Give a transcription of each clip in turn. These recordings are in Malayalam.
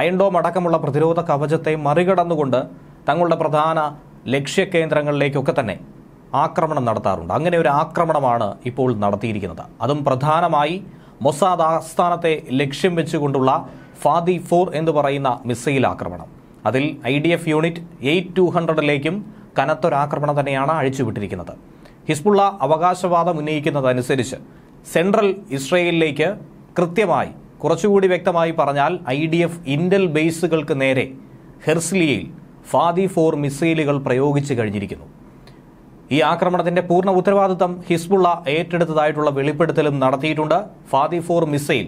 അയൺഡോം അടക്കമുള്ള പ്രതിരോധ കവചത്തെ മറികടന്നുകൊണ്ട് തങ്ങളുടെ പ്രധാന ലക്ഷ്യകേന്ദ്രങ്ങളിലേക്കൊക്കെ തന്നെ ആക്രമണം നടത്താറുണ്ട് അങ്ങനെ ഒരു ആക്രമണമാണ് ഇപ്പോൾ നടത്തിയിരിക്കുന്നത് അതും പ്രധാനമായി മൊസാദ് ആസ്ഥാനത്തെ ലക്ഷ്യം വെച്ചുകൊണ്ടുള്ള ഫാദി ഫോർ എന്ന് പറയുന്ന മിസൈൽ ആക്രമണം അതിൽ I D F unit eight two ഹൺഡ്രഡിലേക്കും കനത്തൊരാക്രമണം തന്നെയാണ് അഴിച്ചുവിട്ടിരിക്കുന്നത് ഹിസ്ബുള്ള അവകാശവാദം ഉന്നയിക്കുന്നതനുസരിച്ച് സെൻട്രൽ ഇസ്രയേലിലേക്ക് കൃത്യമായി കുറച്ചുകൂടി വ്യക്തമായി പറഞ്ഞാൽ ഐ ഡി എഫ് ഇന്റൽ ബേസുകൾക്ക് നേരെ ഹെർസ്ലിയയിൽ ഫാദി ഫോർ മിസൈലുകൾ പ്രയോഗിച്ചു കഴിഞ്ഞിരിക്കുന്നു ഈ ആക്രമണത്തിന്റെ പൂർണ്ണ ഉത്തരവാദിത്തം ഹിസ്ബുള്ള ഏറ്റെടുത്തതായിട്ടുള്ള വെളിപ്പെടുത്തലും നടത്തിയിട്ടുണ്ട് ഫാദി ഫോർ മിസൈൽ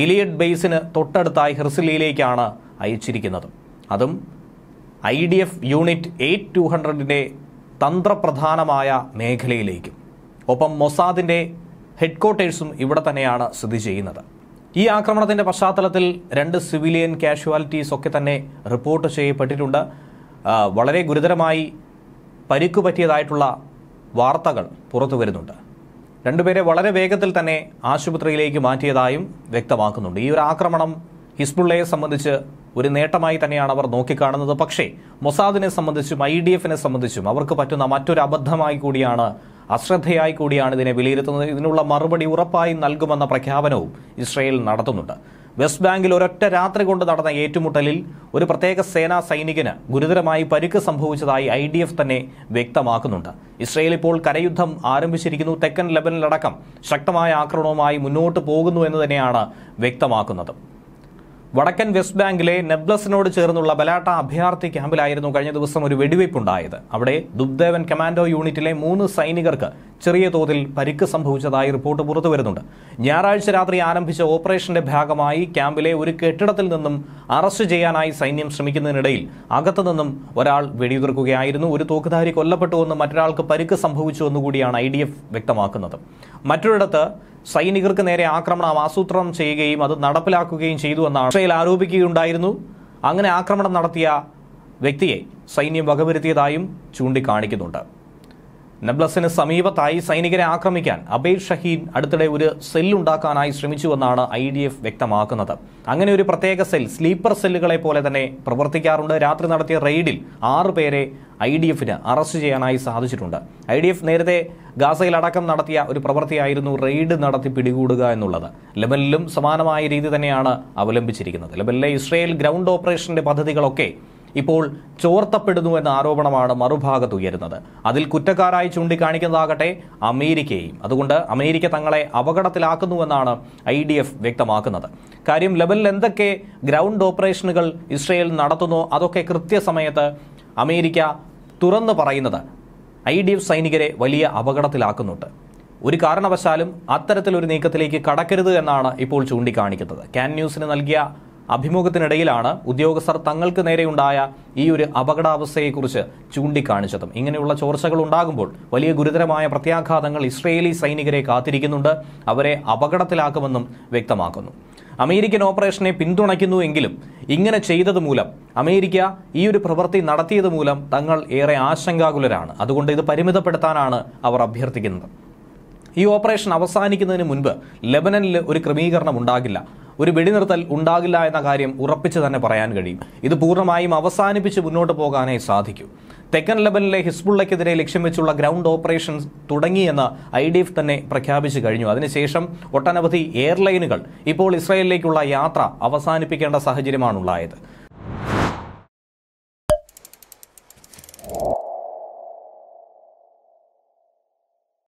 ഗിലിയഡ് ബേസിന് തൊട്ടടുത്തായി ഹെർസിലിയിലേക്കാണ് അയച്ചിരിക്കുന്നത് അതും I D F unit eight two ഹൺഡ്രഡിൻ്റെ തന്ത്രപ്രധാനമായ മേഖലയിലേക്കും ഒപ്പം മൊസാദിൻ്റെ ഹെഡ്ക്വാർട്ടേഴ്സും ഇവിടെ തന്നെയാണ് സ്ഥിതി ചെയ്യുന്നത് ഈ ആക്രമണത്തിന്റെ പശ്ചാത്തലത്തിൽ രണ്ട് സിവിലിയൻ കാഷ്വാലിറ്റീസ് ഒക്കെ തന്നെ റിപ്പോർട്ട് ചെയ്യപ്പെട്ടിട്ടുണ്ട് വളരെ ഗുരുതരമായി പരിക്കു പറ്റിയതായിട്ടുള്ള വാർത്തകൾ പുറത്തു വരുന്നുണ്ട് രണ്ടുപേരെ വളരെ വേഗത്തിൽ തന്നെ ആശുപത്രിയിലേക്ക് മാറ്റിയതായും വ്യക്തമാക്കുന്നുണ്ട് ഈ ഒരു ആക്രമണം ഹിസ്ബുള്ളയെ സംബന്ധിച്ച് ഒരു നേട്ടമായി തന്നെയാണ് അവർ നോക്കിക്കാണുന്നത് പക്ഷേ മൊസാദിനെ സംബന്ധിച്ചും ഐ സംബന്ധിച്ചും അവർക്ക് പറ്റുന്ന മറ്റൊരു അബദ്ധമായി കൂടിയാണ് അശ്രദ്ധയായി കൂടിയാണ് ഇതിനെ വിലയിരുത്തുന്നത് ഇതിനുള്ള മറുപടി ഉറപ്പായും നൽകുമെന്ന പ്രഖ്യാപനവും ഇസ്രയേൽ നടത്തുന്നുണ്ട് വെസ്റ്റ് ബാങ്കിൽ ഒരൊറ്റ രാത്രി കൊണ്ട് നടന്ന ഏറ്റുമുട്ടലിൽ ഒരു പ്രത്യേക സേനാ സൈനികന് ഗുരുതരമായി പരുക്ക് സംഭവിച്ചതായി ഐ ഡി എഫ് തന്നെ വ്യക്തമാക്കുന്നുണ്ട് ഇസ്രയേൽ ഇപ്പോൾ കരയുദ്ധം ആരംഭിച്ചിരിക്കുന്നു തെക്കൻ ലെബനിലടക്കം ശക്തമായ ആക്രമണവുമായി മുന്നോട്ട് പോകുന്നു എന്ന് തന്നെയാണ് വ്യക്തമാക്കുന്നത് വടക്കൻ വെസ്റ്റ് ബാങ്കിലെ നെബ്ലസിനോട് ചേർന്നുള്ള ബലാട്ട അഭയാർത്ഥി ക്യാമ്പിലായിരുന്നു കഴിഞ്ഞ ദിവസം ഒരു വെടിവയ്പുണ്ടായത് അവിടെ ദുബ്ദേവൻ കമാൻഡോ യൂണിറ്റിലെ മൂന്ന് സൈനികർക്ക് ചെറിയ തോതിൽ പരിക്ക് സംഭവിച്ചതായി റിപ്പോർട്ട് പുറത്തു വരുന്നുണ്ട് ഞായറാഴ്ച രാത്രി ആരംഭിച്ച ഓപ്പറേഷന്റെ ഭാഗമായി ക്യാമ്പിലെ ഒരു കെട്ടിടത്തിൽ നിന്നും അറസ്റ്റ് ചെയ്യാനായി സൈന്യം ശ്രമിക്കുന്നതിനിടയിൽ അകത്തു നിന്നും ഒരാൾ വെടിയുതിർക്കുകയായിരുന്നു ഒരു തോക്കുധാരി കൊല്ലപ്പെട്ടുവെന്നും മറ്റൊരാൾക്ക് പരിക്ക് സംഭവിച്ചുവെന്നുകൂടിയാണ് ഐ ഡി എഫ് വ്യക്തമാക്കുന്നത് മറ്റൊരിടത്ത് സൈനികർക്ക് നേരെ ആക്രമണം ആസൂത്രണം ചെയ്യുകയും അത് നടപ്പിലാക്കുകയും ചെയ്തു എന്നാണ് ഇസ്രയേൽ ആരോപിക്കുകയുണ്ടായിരുന്നു അങ്ങനെ ആക്രമണം നടത്തിയ വ്യക്തിയെ സൈന്യം വകവരുത്തിയതായും ചൂണ്ടിക്കാണിക്കുന്നുണ്ട് നബ്ലസിന് സമീപത്തായി സൈനികരെ ആക്രമിക്കാൻ അബേൽ ഷഹീൻ അടുത്തിടെ ഒരു സെല്ലുണ്ടാക്കാനായി ശ്രമിച്ചുവെന്നാണ് ഐ ഡി എഫ് വ്യക്തമാക്കുന്നത് അങ്ങനെ ഒരു പ്രത്യേക സെൽ സ്ലീപ്പർ സെല്ലുകളെ പോലെ തന്നെ പ്രവർത്തിക്കാറുണ്ട് രാത്രി നടത്തിയ റെയ്ഡിൽ ആറ് പേരെ ഐ ഡി എഫിന് അറസ്റ്റ് ചെയ്യാനായി സാധിച്ചിട്ടുണ്ട് ഐ ഡി എഫ് നേരത്തെ ഗാസയിൽ അടക്കം നടത്തിയ ഒരു പ്രവൃത്തിയായിരുന്നു റെയ്ഡ് നടത്തി പിടികൂടുക എന്നുള്ളത് ലെബനിലും സമാനമായ രീതി തന്നെയാണ് അവലംബിച്ചിരിക്കുന്നത് ലെബനിലെ ഇസ്രയേൽ ഗ്രൗണ്ട് ഓപ്പറേഷന്റെ പദ്ധതികളൊക്കെ ഇപ്പോൾ ചോർത്തപ്പെടുന്നു എന്ന ആരോപണമാണ് മറുഭാഗത്ത് ഉയരുന്നത് അതിൽ കുറ്റക്കാരായി ചൂണ്ടിക്കാണിക്കുന്നതാകട്ടെ അമേരിക്കയെയും അതുകൊണ്ട് അമേരിക്ക തങ്ങളെ അപകടത്തിലാക്കുന്നുവെന്നാണ് ഐ ഡി എഫ് വ്യക്തമാക്കുന്നത് കാര്യം ലെവലിൽ എന്തൊക്കെ ഗ്രൗണ്ട് ഓപ്പറേഷനുകൾ ഇസ്രയേൽ നടത്തുന്നു അതൊക്കെ കൃത്യസമയത്ത് അമേരിക്ക തുറന്നു പറയുന്നത് ഐ ഡി എഫ് സൈനികരെ വലിയ അപകടത്തിലാക്കുന്നുണ്ട് ഒരു കാരണവശാലും അത്തരത്തിലൊരു നീക്കത്തിലേക്ക് കടക്കരുത് എന്നാണ് ഇപ്പോൾ ചൂണ്ടിക്കാണിക്കുന്നത് ക്യാൻ ന്യൂസിന് നൽകിയ അഭിമുഖത്തിനിടയിലാണ് ഉദ്യോഗസ്ഥർ തങ്ങൾക്ക് നേരെയുണ്ടായ ഈ ഒരു അപകടാവസ്ഥയെക്കുറിച്ച് ചൂണ്ടിക്കാണിച്ചതും ഇങ്ങനെയുള്ള ചോർച്ചകൾ ഉണ്ടാകുമ്പോൾ വലിയ ഗുരുതരമായ പ്രത്യാഘാതങ്ങൾ ഇസ്രയേലി സൈനികരെ കാത്തിരിക്കുന്നുണ്ട് അവരെ അപകടത്തിലാക്കുമെന്നും വ്യക്തമാക്കുന്നു അമേരിക്കൻ ഓപ്പറേഷനെ പിന്തുണയ്ക്കുന്നുവെങ്കിലും ഇങ്ങനെ ചെയ്തത് മൂലം അമേരിക്ക ഈ ഒരു പ്രവൃത്തി നടത്തിയത് മൂലം തങ്ങൾ ഏറെ ആശങ്കാകുലരാണ് അതുകൊണ്ട് ഇത് പരിമിതപ്പെടുത്താനാണ് അവർ അഭ്യർത്ഥിക്കുന്നത് ഈ ഓപ്പറേഷൻ അവസാനിക്കുന്നതിന് മുൻപ് ലെബനനിൽ ഒരു ക്രമീകരണം ഉണ്ടാകില്ല ഒരു വെടിനിർത്തൽ ഉണ്ടാകില്ല എന്ന കാര്യം ഉറപ്പിച്ചു തന്നെ പറയാൻ കഴിയും ഇത് പൂർണ്ണമായും അവസാനിപ്പിച്ച് മുന്നോട്ട് പോകാനേ സാധിക്കൂ തെക്കൻ ലെബനിലെ ഹിസ്ബുള്ളയ്ക്കെതിരെ ലക്ഷ്യം വെച്ചുള്ള ഗ്രൗണ്ട് ഓപ്പറേഷൻ തുടങ്ങിയെന്ന് ഐ ഡി എഫ് തന്നെ പ്രഖ്യാപിച്ചു കഴിഞ്ഞു അതിനുശേഷം ഒട്ടനവധി എയർലൈനുകൾ ഇപ്പോൾ ഇസ്രായേലിലേക്കുള്ള യാത്ര അവസാനിപ്പിക്കേണ്ട സാഹചര്യമാണുള്ളത്